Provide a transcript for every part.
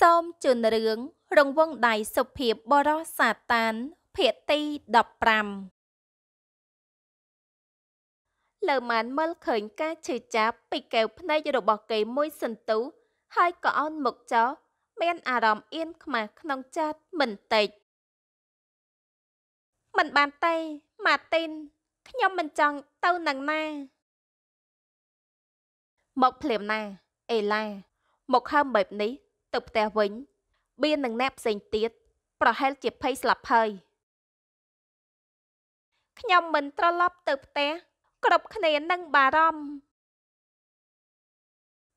សូមជូនរឿងរង្វង់ដៃសុភាពបរោះសាតានភាគទី15លើម៉ានមើលឃើញការឈឺចាប់ពីកែវភ្នែករបស់គេមួយសន្ទុះហើយក៏អោនមុខចោលមានអារម្មណ៍អៀនខ្មាស់ក្នុងចិត្តមិនតិចមិនបានទេម៉ាទីនខ្ញុំមិនចង់ ទៅនឹងណាមកភ្លាមណា អេឡាមកហើមបែបនេះទៅផ្ទះវិញបៀននឹងអ្នកផ្សេងទៀតប្រហែលជាភ័យស្លាប់ហើយខ្ញុំមិនត្រឡប់ទៅផ្ទះគ្រប់គ្នានឹងបារម្ភ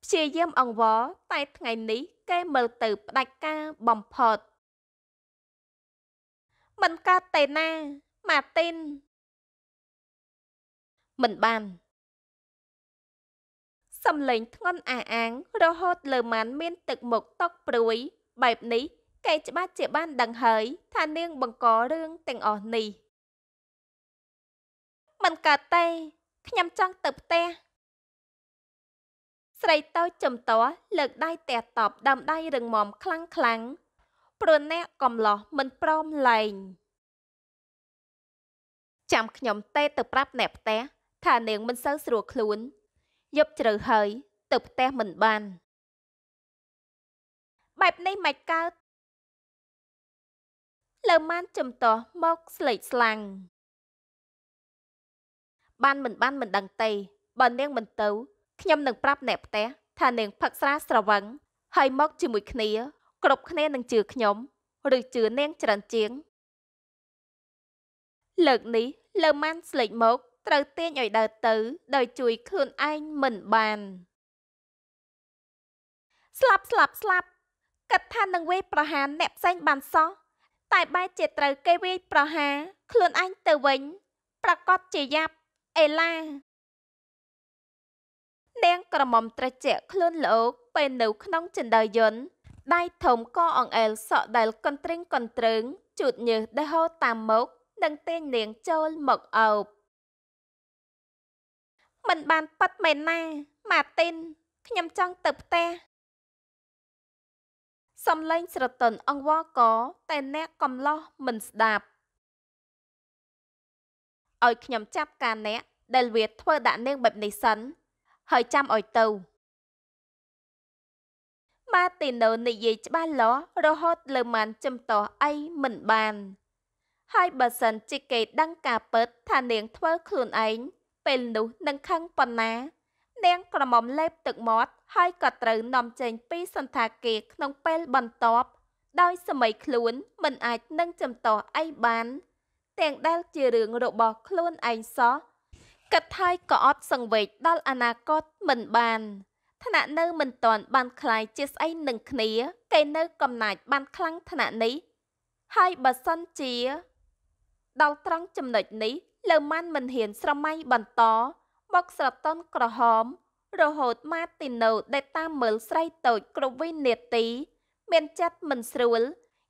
ព្យាយាមអង្វរតែថ្ងៃនេះគេមើលទៅ ផ្ដាច់ការបំផុតមិនកើតទេណាម៉ាទីន មិនបានសំឡេងធ្ងន់អាអាង រហូតលើម៉ានមានទឹកមុខតុកព្រួយ បែបនេះគេច្បាស់ជាបានដឹងហើយ ថានាង បង្ករឿងទាំងអស់នេះមិនកើតទេខ្ញុំចង់ទៅផ្ទះស្រីតូចចំតោះលើកដៃទះតបដើមដៃរឹងមាំខ្លាំងខ្លាំងព្រោះអ្នកកំឡោះមិនព្រមលែងចាំខ្ញុំទេទៅប្រាប់អ្នកផ្ទះថានាងមិនសូវស្រួលខ្លួនយប់ជ្រៅហើយ ទៅផ្ទះមិនបាន បែបនេះមិនកើតលើម៉ានចំតោះមកស្លេកស្លាំងបានមិនបានមិនដឹងទេបើនាងមិនទៅខ្ញុំនឹងប្រាប់អ្នកផ្ទះថានាងផឹកស្រាស្រវឹងហើយមក ជាមួយគ្នាគ្រប់គ្នានឹងជឿខ្ញុំ ឬជឿនាង ច្រើនជាងលើកនេះលើម៉ានស្លេកមកត្រូវទាញឲ្យដើរទៅដោយជួយខ្លួនឯងមិនបាន ស្លាប់ស្លាប់ស្លាប់កាត់ថានឹងវាយប្រហារអ្នកផ្សេងបានសោះតែបែរជាត្រូវគេវាយប្រហារខ្លួនឯងទៅវិញ ប្រកាសជាយ៉ាប់អេឡា នាងក្រមុំត្រជាក់ខ្លួនលោកពេលនៅក្នុងចិន្តាយន្តដៃធំក៏អង្អែលសក់ដែល កន្ទ្រិងកន្ទ្រើងជូតញើសដែលហូរតាមមុខនិងទាញនាងចូលមកអោបមិនបានប៉ັດមែនណាម៉ាទីនខ្ញុំចង់ទៅផ្ទះសំឡេងស្រទន់អង្វរកតែអ្នកកំឡោះមិនស្ដាប់ឲ្យខ្ញុំចាប់ការ អ្នកដែលវាធ្វើដាក់នាងបែបនេះសិនហើយចាំឲ្យទៅម៉ាទីណូនិយាយច្បាស់លាស់រហូត លើមានចំតោះអីមិនបាន ហើយបើសិនជាគេដឹងការពិតថានាងធ្វើខ្លួនឯងពេលនោះនឹងខឹងប៉ុណ្ណា នាងក្រមុំលេបទឹកមាត់ហើយក៏ត្រូវនាំចេញពីសន្តាគារក្នុងពេលបន្ទាប់ដោយសម័យខ្លួនមិនអាចនឹងចំទាស់អីបាន ទាំងដែលជារឿងរបស់ខ្លួនឯងសោះគិតហើយក៏អត់សង្វេគដល់អនាគតមិនបាន ថ្នាក់នៅមិនតាន់បានคลายជាស្អីនឹងគ្នាគេនៅកំណាចបានខ្លាំងថ្នាក់នេះ ហើយបើសិនជាដល់ត្រង់ចំណុចនេះលើម៉ាន់មិនហ៊ាន ស្រមៃបន្តបុកស្រតន់ក្រហម រហូតម៉ាទីណូដែលតាមមើលស្រីតូចគ្រប់វិនាទីមានចិត្តមិនស្រួល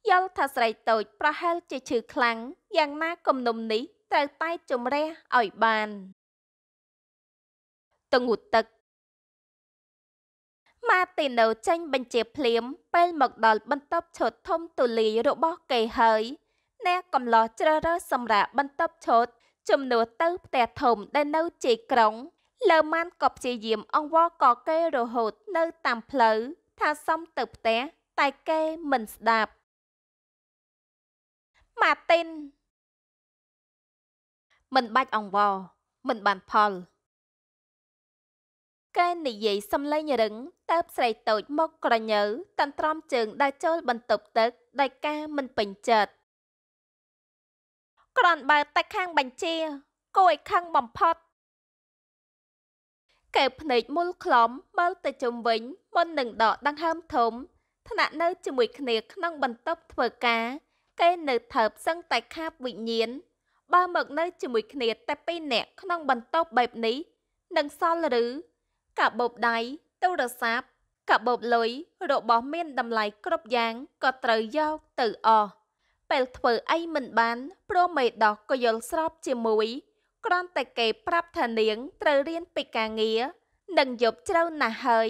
យល់ថាស្រីតូច ប្រហែលជាឈឺខ្លាំងយ៉ាងណាគំនុំនេះត្រូវតែជំរះឲ្យបានតងូទឹកម៉ាទីណូចេញបញ្ជាភ្លាមពេលមកដល់បន្ទប់ឈុតធំទូលាយរបស់គេហើយអ្នកកំឡោះជ្រើសរើសសម្រាប់បន្ទប់ឈុតជំនួសទៅផ្ទះធំដែលនៅជ័យក្រុងលើម៉ាន់ក៏ព្យាយាមអង្វរកគេរហូតនៅតាមផ្លូវថាសុំទៅផ្ទះតែគេមិនស្ដាប់ម៉ាទីន មិនបាច់អង្វរមិនបានផលកែនិយាយសំឡេងរឹងតើបស្រីតូចមកក្រញើតន្ទ្រាំជើងដើរចូលបន្ទប់ទឹកដោយការមិនពេញចិត្តក្រាន់បើតែខាងបញ្ជាគួរឲ្យខឹងបំផុតកែវភ្នែកមូលខ្លំមើលទៅជុំវិញមុននឹងដកដង្ហើមធំថ្នាក់នៅជាមួយគ្នាក្នុងបន្ទប់ធ្វើការគេនៅថើបសឹងតែខាបវិញ្ញាណបើមកនៅជាមួយគ្នាតែពីរនាក់ក្នុងបន្ទប់បែបនេះនឹងសល់ឬកាបូបដៃទូរស័ព្ទកាបូបលុយរបស់មានតម្លៃគ្រប់យ៉ាងក៏ត្រូវយកទៅអស់ពេលធ្វើអីមិនបានព្រមេដោះក៏យល់ស្របជាមួយគ្រាន់តែគេប្រាប់ថានាង ត្រូវរៀនពីការងារនិងយប់ជ្រៅណាស់ហើយ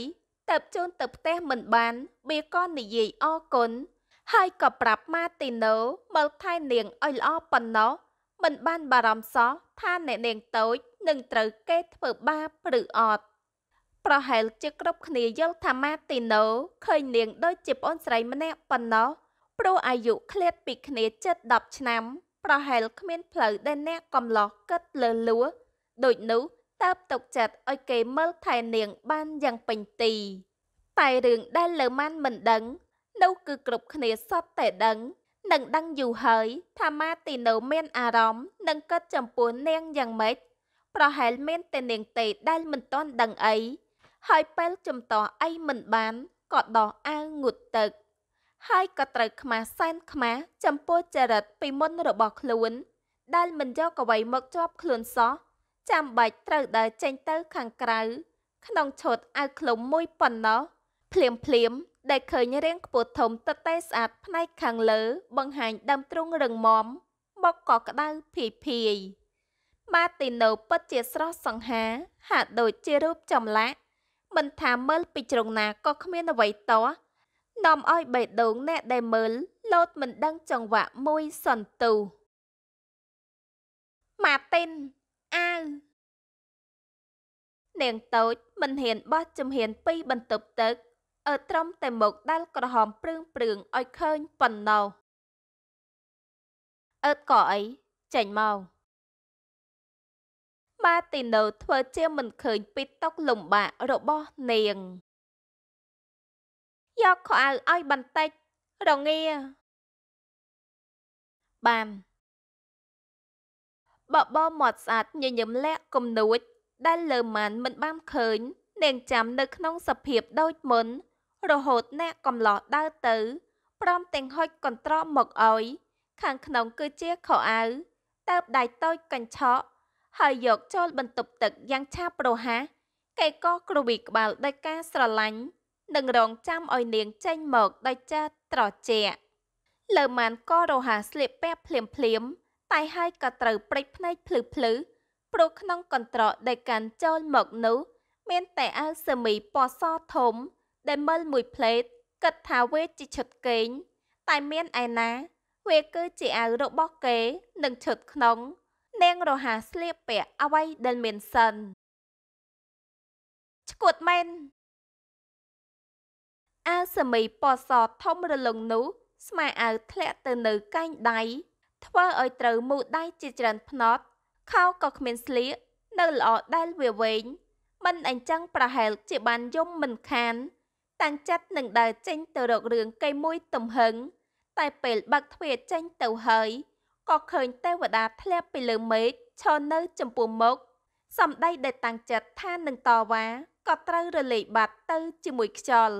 ទៅជូនទៅផ្ទះមិនបានវាក៏និយាយអរគុណហើយក៏ប្រាប់ម៉ាទីណូមើលថែនាងឲ្យល្អប៉ុណ្ណោះមិនបានបារម្ភសោះថាអ្នកនាងតូចនឹងត្រូវគេធ្វើបាបឬអត់ប្រហែលជាគ្រប់គ្នាយល់ថាម៉ាទីណូឃើញនាងដូចជាប្អូនស្រីម្នាក់ប៉ុណ្ណោះព្រោះអាយុឃ្លាតពីគ្នាជិត10ឆ្នាំ ប្រហែលគ្មាន ផ្លូវដែលអ្នកកំឡោះគិតលើលួដូចនោះតើបទុកចិត្តឲ្យគេមើលថែនាង បានយ៉ាងពេញទី តែរឿងដែលលើម៉ាន់មិនដឹងនោះគឺគ្រប់គ្នាសត្វតែដឹង នឹងដឹងយូរហើយថាម៉ាទីណូមានអារម្មណ៍នឹងគិតចំពោះនាងយ៉ាងម៉េចប្រហែលមានតែនាងទេដែលមិនទាន់ដឹងអីហើយពេលចំតោះអីមិនបានក៏ដោះអាវងូតទឹកហើយក៏ត្រូវខ្មាស់សែនខ្មាស់ចំពោះចរិតពីមុនរបស់ខ្លួន ដែលមិនយកអ្វីមកជាប់ខ្លួនសោះចាំបាច់ត្រូវដើរចេញទៅខាងក្រៅ ក្នុងឈុតអាវឃ្លុំមួយប៉ុណ្ណោះភ្លាមភ្លាមដែលឃើញរាងខ្ពស់ធំតតេស្អាត ផ្នែកខាងលើ បង្ហាញដើមទ្រូងរឹងមាំមកក៏ក្តៅភាយភាយម៉ាទីណូពិតជាស្រស់សង្ហាហាក់ដូចជារូបចម្លាក់មិនថាមើល ពីជ្រុងណាក៏គ្មានអ្វីតោះនាំឲ្យបេះដូងអ្នកដែលមើល លោតមិនដឹងចង្វាក់មួយសន្ទុះម៉ាទីនអាវនាងតូចមិនហ៊ានបោះជំហានពីបន្ទប់ទឹក អើ ត្រឹមតែមុខដែលក្រហមព្រឿងព្រឿងឲ្យឃើញប៉ុណ្ណោះអើតក៏អីចេញមកម៉ាទីណូធ្វើជាមិនឃើញពីតុកលំបាករបស់នាងយកខោអាវឲ្យ បន្តិច រងាបានបបមាត់ស្អាត ញញឹមលាក់គំនួចដែលលើម៉ានមិនបានឃើញនាងចាំនៅក្នុងសភាពដូចមុន រហូតអ្នកកំឡោះដើរទៅព្រមទាំងហុចកន្ត្រកមកអោយខាងក្នុង គឺជាខោអាវតើបដៃតូចកញ្ឆក់ហើយយកចូល បន្ទប់ទឹក យ៉ាងឆាប់រហ័សគេក៏គ្រវីក្បាលដោយការស្រឡាញ់នឹងរងចាំឲ្យនាងចេញមកដោយចាត្រជាក់លើម៉ានក៏រហ័សស្លៀកពាក់ភ្លាមភ្លាមតែហើយក៏ត្រូវព្រិចភ្នែកភ្លឺភ្លឺព្រោះក្នុងកន្ត្រកដែលកាន់ចូលមកនោះមានតែអាវសាមីពណ៌សធំ ដែលមើលមួយផ្លេតគិតថាវាជាឈុតគេងតែមានឯណា វាគឺជាអាវរបស់គេនឹងឈុតក្នុងនាងរហ័សស្លៀកពាក់អ្វីដែលមានសិនឈួតមែនអាវសម័យពណ៌សធំរលុងនោះស្មាអាវធ្លាក់ទៅនៅកែងដៃធ្វើឲ្យត្រូវមូដៃជាច្រើនភ្នត់ខោក៏គ្មានស្លៀកនៅល្អដែលវាវែងមិនអញ្ចឹងប្រហែលជាបានយំមិនខាន តាំងចិត្តនឹងដើរចេញទៅរករឿងកេមួយទំហឹងតែពេលបើកទ្វារចេញទៅហើយក៏ឃើញទេវតាធ្លាក់ពីលើមេឃឈរនៅចំពោះមុខសម្ដីដែលតាំងចិត្តថានឹងតវ៉ាក៏ត្រូវរលែកបាត់ទៅជាមួយខ្យល់